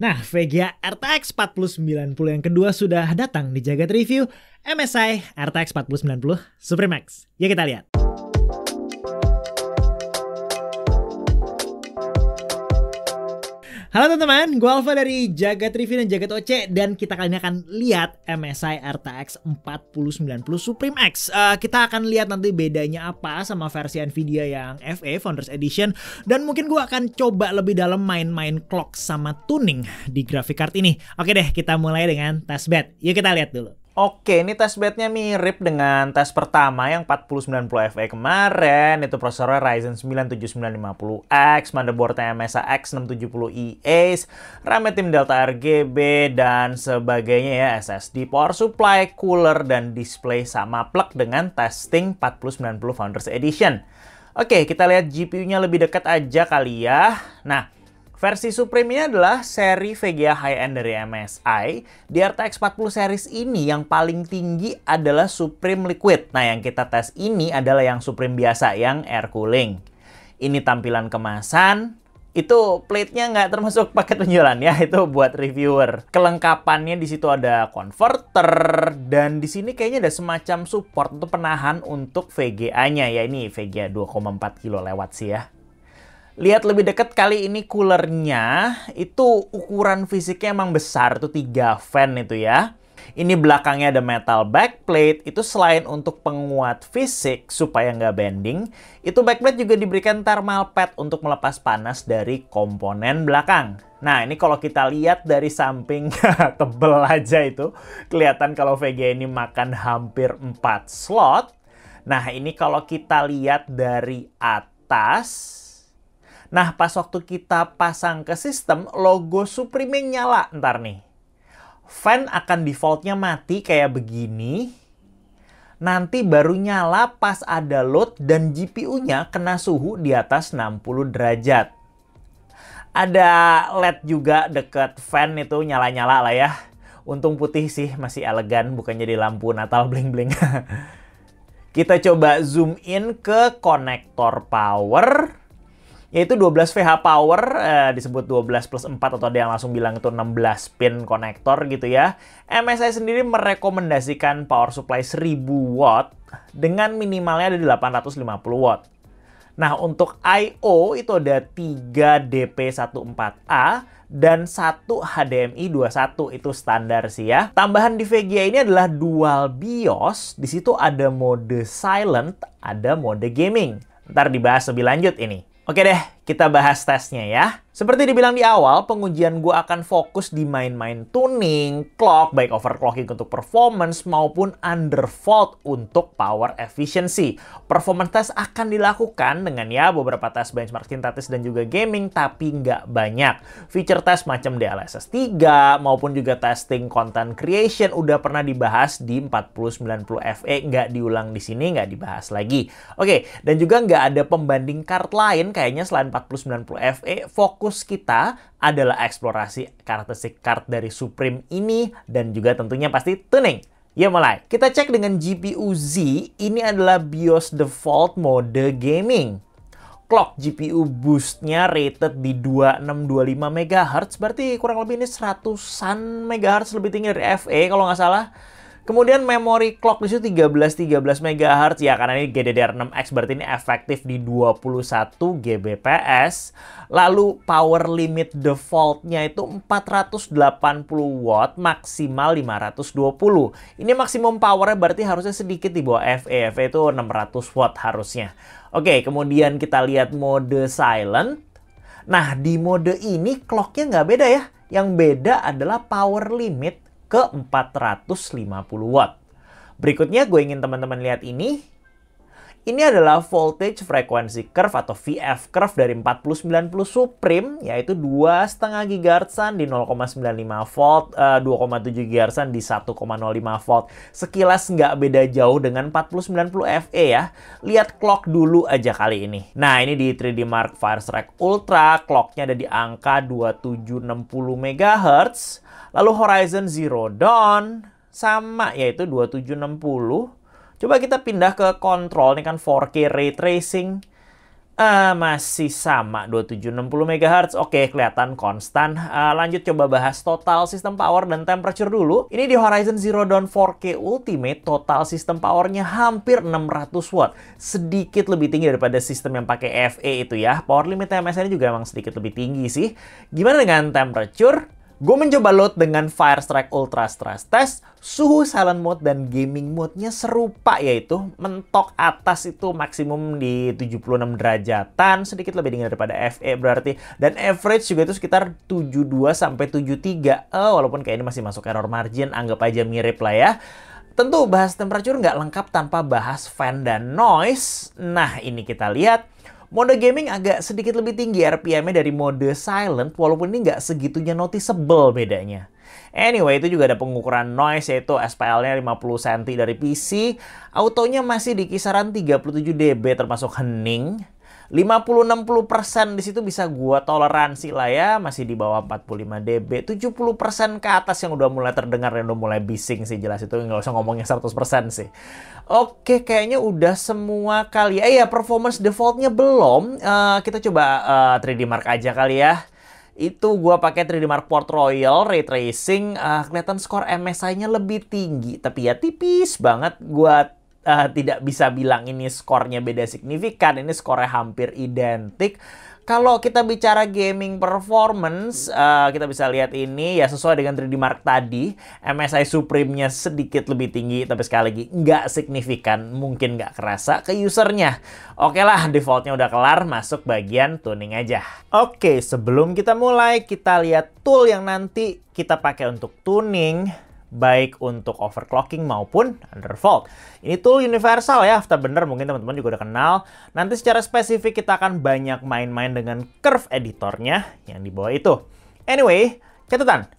Nah, VGA RTX 4090 yang kedua sudah datang di Jagat Review MSI RTX 4090 Supremax. Ya kita lihat. Halo teman-teman, gue Alfa dari Jagat Review dan Jagat OC dan kita kali ini akan lihat MSI RTX 4090 Supreme X. Uh, kita akan lihat nanti bedanya apa sama versi Nvidia yang FE Founders Edition dan mungkin gue akan coba lebih dalam main-main clock sama tuning di graphic card ini. Oke deh, kita mulai dengan test bed. Yuk kita lihat dulu. Oke, ini test bednya mirip dengan tes pertama yang 4090 FE kemarin. Itu prosesornya Ryzen 9 7950X, motherboardnya MSA X670EA, ram tim Delta RGB, dan sebagainya ya. SSD, power supply, cooler, dan display sama plug dengan testing 4090 Founders Edition. Oke, kita lihat GPU-nya lebih dekat aja kali ya. Nah, Versi Supreme ini adalah seri VGA high-end dari MSI. Di RTX 40 series ini yang paling tinggi adalah Supreme Liquid. Nah yang kita tes ini adalah yang Supreme biasa, yang air cooling. Ini tampilan kemasan, itu plate-nya nggak termasuk paket penjualan ya, itu buat reviewer. Kelengkapannya di situ ada converter dan di sini kayaknya ada semacam support untuk penahan untuk VGA-nya ya ini VGA 2,4 kilo lewat sih ya. Lihat lebih dekat kali ini coolernya, itu ukuran fisiknya emang besar, tuh tiga fan itu ya. Ini belakangnya ada metal backplate, itu selain untuk penguat fisik supaya nggak bending, itu backplate juga diberikan thermal pad untuk melepas panas dari komponen belakang. Nah ini kalau kita lihat dari samping tebel aja itu, kelihatan kalau VG ini makan hampir 4 slot. Nah ini kalau kita lihat dari atas, Nah, pas waktu kita pasang ke sistem, logo Supreme nyala ntar nih. Fan akan defaultnya mati kayak begini. Nanti baru nyala pas ada load dan GPU-nya kena suhu di atas 60 derajat. Ada LED juga deket fan itu nyala-nyala lah ya. Untung putih sih, masih elegan, bukan jadi lampu Natal bling-bling. kita coba zoom in ke konektor power yaitu 12 VH power eh, disebut 12 plus 4 atau ada yang langsung bilang itu 16 pin konektor gitu ya. MSI sendiri merekomendasikan power supply 1000 watt dengan minimalnya ada di 850 watt. Nah, untuk I.O. itu ada 3 DP14A dan 1 HDMI 21 itu standar sih ya. Tambahan di VGA ini adalah dual BIOS. Di situ ada mode silent, ada mode gaming. Ntar dibahas lebih lanjut ini. Oke deh, kita bahas tesnya ya. Seperti dibilang di awal, pengujian gue akan fokus di main-main tuning, clock, baik overclocking untuk performance maupun undervolt untuk power efficiency. Performance test akan dilakukan dengan ya beberapa tes benchmark sintetis dan juga gaming, tapi nggak banyak. Feature test macam DLSS 3 maupun juga testing content creation udah pernah dibahas di 4090 FE, nggak diulang di sini, nggak dibahas lagi. Oke, dan juga nggak ada pembanding card lain kayaknya selain 4090 FE, fokus kita adalah eksplorasi karakteristik kart dari Supreme ini dan juga tentunya pasti tuning. Ya mulai, kita cek dengan GPU Z, ini adalah BIOS default mode gaming. Clock GPU boostnya rated di 2625 MHz, berarti kurang lebih ini 100-an MHz lebih tinggi dari FE kalau nggak salah. Kemudian memori clock di situ 13 13 MHz ya karena ini GDDR6X berarti ini efektif di 21 GBps. Lalu power limit defaultnya itu 480 watt maksimal 520. Ini maksimum powernya berarti harusnya sedikit di bawah FE. FE itu 600 watt harusnya. Oke, kemudian kita lihat mode silent. Nah, di mode ini clocknya nggak beda ya. Yang beda adalah power limit ke 450 watt. Berikutnya gue ingin teman-teman lihat ini. Ini adalah voltage frequency curve atau VF curve dari 4090 Supreme yaitu 2,5 GHz di 0,95 volt, uh, 2,7 GHz di 1,05 volt. Sekilas nggak beda jauh dengan 4090 FE ya. Lihat clock dulu aja kali ini. Nah ini di 3D Mark Fire Strike Ultra, clocknya ada di angka 2760 MHz. Lalu Horizon Zero Dawn sama yaitu 2760. Coba kita pindah ke kontrol ini kan 4K ray tracing. Uh, masih sama 2760 MHz. Oke, kelihatan konstan. Uh, lanjut coba bahas total sistem power dan temperature dulu. Ini di Horizon Zero Dawn 4K Ultimate total sistem powernya hampir 600 watt. Sedikit lebih tinggi daripada sistem yang pakai FE itu ya. Power limit MSN juga emang sedikit lebih tinggi sih. Gimana dengan temperature? Gue mencoba load dengan Fire Strike Ultra Stress Test, suhu silent mode dan gaming mode-nya serupa yaitu mentok atas itu maksimum di 76 derajatan, sedikit lebih dingin daripada FE berarti dan average juga itu sekitar 72 sampai 73. Oh, eh, walaupun kayak ini masih masuk error margin, anggap aja mirip lah ya. Tentu bahas temperatur nggak lengkap tanpa bahas fan dan noise. Nah, ini kita lihat Mode gaming agak sedikit lebih tinggi RPM-nya dari mode silent walaupun ini nggak segitunya noticeable bedanya. Anyway, itu juga ada pengukuran noise yaitu SPL-nya 50 cm dari PC. Autonya masih di kisaran 37 dB termasuk hening. 50-60% di situ bisa gua toleransi lah ya, masih di bawah 45 dB. 70% ke atas yang udah mulai terdengar dan udah mulai bising sih jelas itu nggak usah ngomongnya 100% sih. Oke, kayaknya udah semua kali. Ya. Eh ya, performance defaultnya belum. Uh, kita coba uh, eh, 3D Mark aja kali ya. Itu gua pakai 3D Mark Port Royal Ray Tracing, uh, kelihatan skor MSI-nya lebih tinggi, tapi ya tipis banget. Gua uh, tidak bisa bilang ini skornya beda signifikan, ini skornya hampir identik. Kalau kita bicara gaming performance, uh, kita bisa lihat ini ya sesuai dengan 3D Mark tadi, MSI Supreme-nya sedikit lebih tinggi, tapi sekali lagi nggak signifikan, mungkin nggak kerasa ke usernya. Oke lah, defaultnya udah kelar, masuk bagian tuning aja. Oke, sebelum kita mulai, kita lihat tool yang nanti kita pakai untuk tuning baik untuk overclocking maupun undervolt. Ini tool universal ya, after bener mungkin teman-teman juga udah kenal. Nanti secara spesifik kita akan banyak main-main dengan curve editornya yang di bawah itu. Anyway, catatan,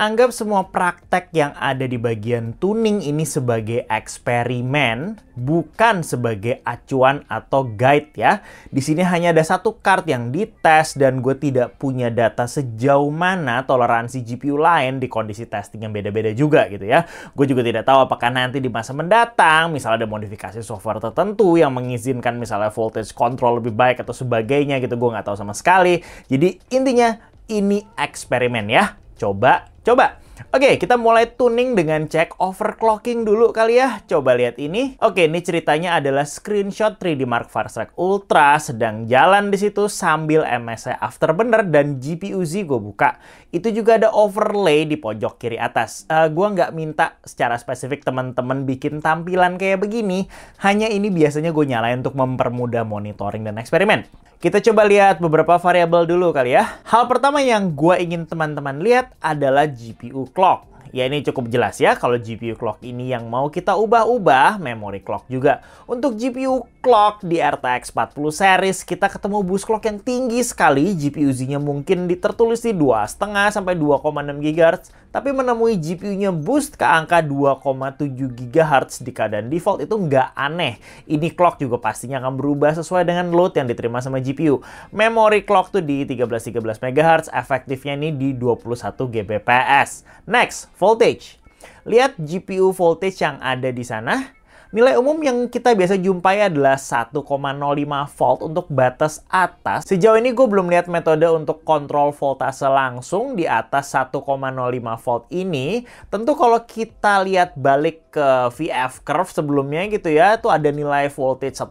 Anggap semua praktek yang ada di bagian tuning ini sebagai eksperimen, bukan sebagai acuan atau guide ya. Di sini hanya ada satu card yang dites dan gue tidak punya data sejauh mana toleransi GPU lain di kondisi testing yang beda-beda juga gitu ya. Gue juga tidak tahu apakah nanti di masa mendatang, misalnya ada modifikasi software tertentu yang mengizinkan misalnya voltage control lebih baik atau sebagainya gitu, gue nggak tahu sama sekali. Jadi intinya ini eksperimen ya. Coba Coba. Oke, kita mulai tuning dengan cek overclocking dulu kali ya. Coba lihat ini. Oke, ini ceritanya adalah screenshot 3D Mark Farstrike Ultra sedang jalan di situ sambil MSI Afterburner dan GPU Z gue buka. Itu juga ada overlay di pojok kiri atas. Uh, eh, gue nggak minta secara spesifik teman-teman bikin tampilan kayak begini. Hanya ini biasanya gue nyalain untuk mempermudah monitoring dan eksperimen. Kita coba lihat beberapa variabel dulu kali ya. Hal pertama yang gue ingin teman-teman lihat adalah GPU clock. Ya ini cukup jelas ya kalau GPU clock ini yang mau kita ubah-ubah memory clock juga. Untuk GPU clock di RTX 40 series kita ketemu boost clock yang tinggi sekali GPU-nya mungkin ditertulis di 2,5 sampai 2,6 GHz tapi menemui GPU-nya boost ke angka 2,7 GHz di keadaan default itu nggak aneh ini clock juga pastinya akan berubah sesuai dengan load yang diterima sama GPU memory clock tuh di 13-13 MHz efektifnya ini di 21 GBps next voltage lihat GPU voltage yang ada di sana Nilai umum yang kita biasa jumpai adalah 1,05 volt untuk batas atas. Sejauh ini gue belum lihat metode untuk kontrol voltase langsung di atas 1,05 volt ini. Tentu kalau kita lihat balik ke VF curve sebelumnya gitu ya, itu ada nilai voltage 1,1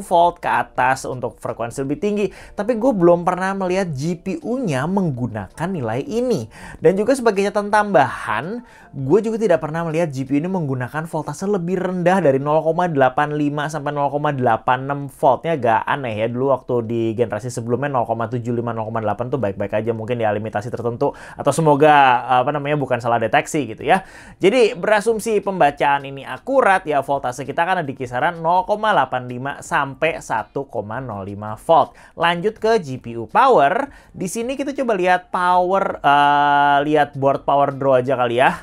volt ke atas untuk frekuensi lebih tinggi. Tapi gue belum pernah melihat GPU-nya menggunakan nilai ini. Dan juga sebagai catatan tambahan, gue juga tidak pernah melihat GPU ini menggunakan voltase lebih rendah rendah dari 0,85 sampai 0,86 voltnya agak aneh ya. Dulu waktu di generasi sebelumnya 0,75 0,8 tuh baik-baik aja mungkin ya limitasi tertentu atau semoga apa namanya bukan salah deteksi gitu ya. Jadi berasumsi pembacaan ini akurat ya voltase kita kan ada di kisaran 0,85 sampai 1,05 volt. Lanjut ke GPU power. Di sini kita coba lihat power uh, lihat board power draw aja kali ya.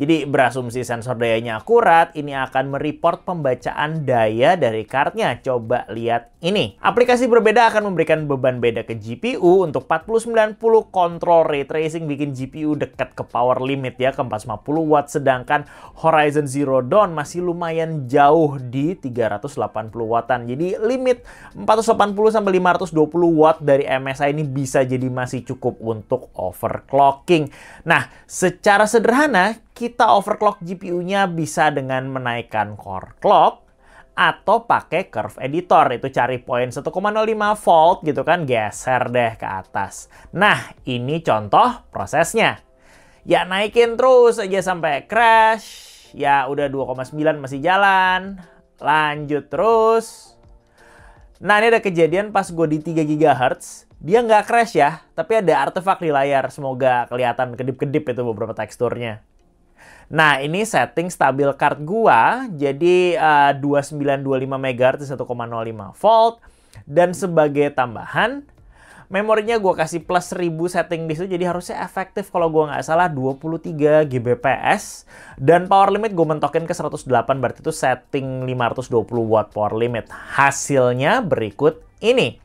Jadi berasumsi sensor dayanya akurat, ini akan mereport pembacaan daya dari cardnya. Coba lihat ini. Aplikasi berbeda akan memberikan beban beda ke GPU. Untuk 4090 control ray tracing bikin GPU dekat ke power limit ya, ke 450 watt. Sedangkan Horizon Zero Dawn masih lumayan jauh di 380 wattan. Jadi limit 480 sampai 520 watt dari MSI ini bisa jadi masih cukup untuk overclocking. Nah, secara sederhana kita overclock GPU-nya bisa dengan menaikkan core clock atau pakai curve editor itu cari poin 1,05 volt gitu kan geser deh ke atas. Nah, ini contoh prosesnya. Ya naikin terus aja sampai crash. Ya udah 2,9 masih jalan. Lanjut terus. Nah, ini ada kejadian pas gue di 3 GHz. Dia nggak crash ya, tapi ada artefak di layar. Semoga kelihatan kedip-kedip itu beberapa teksturnya. Nah, ini setting stabil card gua jadi uh, 2925 MHz 1,05 volt dan sebagai tambahan memorinya gua kasih plus 1000 setting di situ jadi harusnya efektif kalau gua nggak salah 23 gbps dan power limit gua mentokin ke 108 berarti itu setting 520 watt power limit hasilnya berikut ini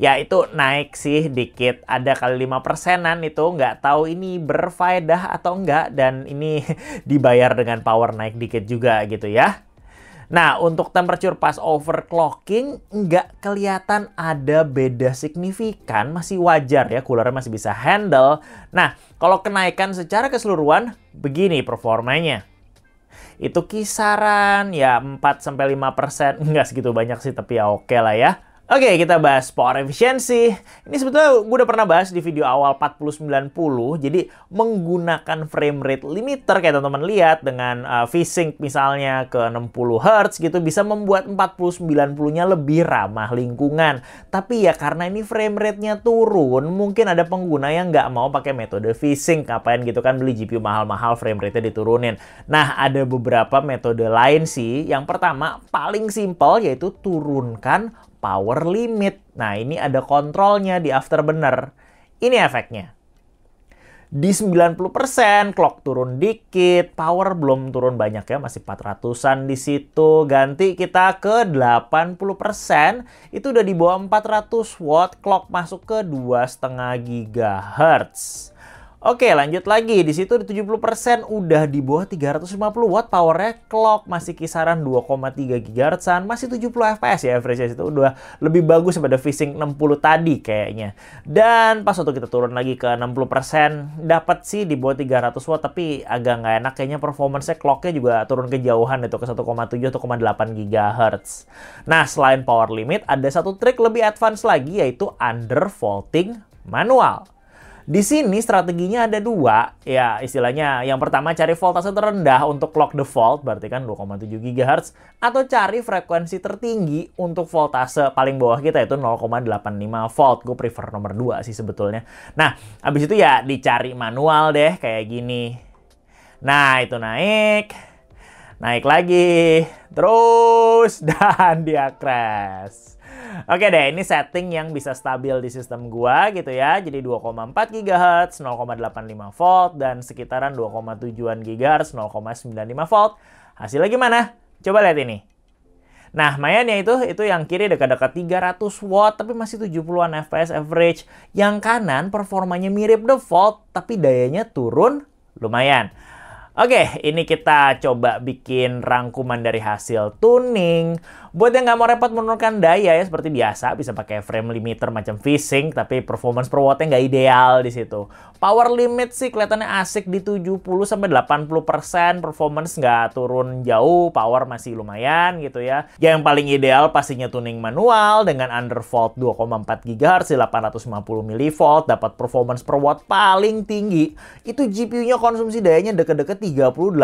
ya itu naik sih dikit ada kali lima persenan itu nggak tahu ini berfaedah atau enggak dan ini dibayar dengan power naik dikit juga gitu ya Nah, untuk temperature pas overclocking nggak kelihatan ada beda signifikan, masih wajar ya, coolernya masih bisa handle. Nah, kalau kenaikan secara keseluruhan, begini performanya itu kisaran ya 4 sampai 5 persen enggak segitu banyak sih tapi ya oke okay lah ya Oke, okay, kita bahas power efficiency. Ini sebetulnya gue udah pernah bahas di video awal 4090. Jadi menggunakan frame rate limiter kayak teman-teman lihat dengan uh, V-Sync misalnya ke 60 Hz gitu bisa membuat 4090-nya lebih ramah lingkungan. Tapi ya karena ini frame rate-nya turun, mungkin ada pengguna yang nggak mau pakai metode V-Sync. Ngapain gitu kan beli GPU mahal-mahal frame rate-nya diturunin. Nah, ada beberapa metode lain sih. Yang pertama paling simple yaitu turunkan power limit. Nah, ini ada kontrolnya di after bener. Ini efeknya. Di 90% clock turun dikit, power belum turun banyak ya, masih 400-an di situ. Ganti kita ke 80%, itu udah di bawah 400 watt, clock masuk ke 2,5 GHz. Oke lanjut lagi, di situ di 70% udah di bawah 350 watt powernya clock masih kisaran 2,3 GHz masih 70 fps ya average itu udah lebih bagus pada Vsync 60 tadi kayaknya. Dan pas waktu kita turun lagi ke 60% dapat sih di bawah 300 watt tapi agak nggak enak kayaknya performance clocknya juga turun kejauhan itu ke 1,7 atau 1,8 GHz. Nah selain power limit ada satu trik lebih advance lagi yaitu undervolting manual. Di sini strateginya ada dua, ya istilahnya. Yang pertama cari voltase terendah untuk clock default, berarti kan 2,7 GHz, atau cari frekuensi tertinggi untuk voltase paling bawah kita itu 0,85 volt. Gue prefer nomor dua sih sebetulnya. Nah, abis itu ya dicari manual deh kayak gini. Nah, itu naik. Naik lagi. Terus, dan dia crash. Oke deh, ini setting yang bisa stabil di sistem gua gitu ya. Jadi 2,4 GHz, 0,85 volt dan sekitaran 2,7-an GHz, 0,95 volt. Hasilnya gimana? Coba lihat ini. Nah, mayannya itu itu yang kiri dekat-dekat 300 watt tapi masih 70-an FPS average. Yang kanan performanya mirip the default tapi dayanya turun lumayan. Oke, ini kita coba bikin rangkuman dari hasil tuning, Buat yang nggak mau repot menurunkan daya ya seperti biasa bisa pakai frame limiter macam fishing tapi performance per wattnya nggak ideal di situ. Power limit sih kelihatannya asik di 70 sampai 80% performance nggak turun jauh, power masih lumayan gitu ya. ya yang paling ideal pastinya tuning manual dengan undervolt 2,4 GHz di 850 mV dapat performance per watt paling tinggi. Itu GPU-nya konsumsi dayanya deket-deket 30-80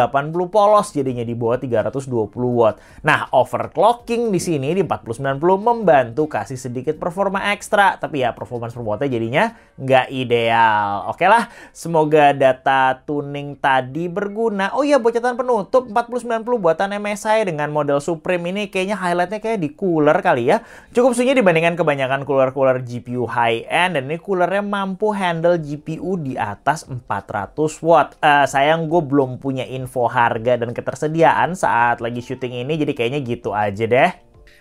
polos jadinya di bawah 320 watt. Nah, overclocking di sini di 4090 membantu kasih sedikit performa ekstra. Tapi ya performance perbuatnya jadinya nggak ideal. Oke lah, semoga data tuning tadi berguna. Oh iya, buat catatan penutup, 4090 buatan MSI dengan model Supreme ini kayaknya highlightnya kayak di cooler kali ya. Cukup sunyi dibandingkan kebanyakan cooler-cooler GPU high-end. Dan ini coolernya mampu handle GPU di atas 400 watt. Uh, sayang gue belum punya info harga dan ketersediaan saat lagi syuting ini, jadi kayaknya gitu aja deh.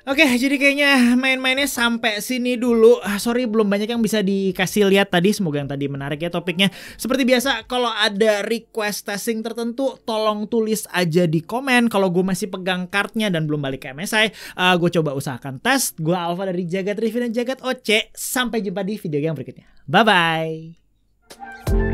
Oke, jadi kayaknya main-mainnya sampai sini dulu. Ah, sorry belum banyak yang bisa dikasih lihat tadi. Semoga yang tadi menarik ya topiknya. Seperti biasa, kalau ada request testing tertentu, tolong tulis aja di komen. Kalau gue masih pegang kartnya dan belum balik ke MSI, uh, ah, gue coba usahakan tes. Gue Alfa dari Jagat Review dan Jagat OC. Sampai jumpa di video yang berikutnya. Bye-bye.